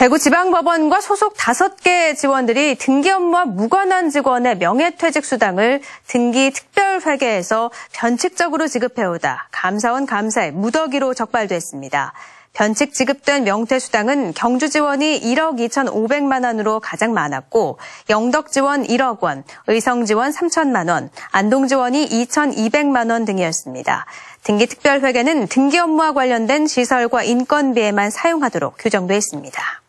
대구지방법원과 소속 5개 지원들이 등기 업무와 무관한 직원의 명예퇴직 수당을 등기 특별회계에서 변칙적으로 지급해오다 감사원 감사에 무더기로 적발됐습니다. 변칙 지급된 명퇴수당은 경주지원이 1억 2,500만 원으로 가장 많았고 영덕지원 1억 원, 의성지원 3천만 원, 안동지원이 2,200만 원 등이었습니다. 등기특별회계는 등기 업무와 관련된 시설과 인건비에만 사용하도록 규정돼 있습니다.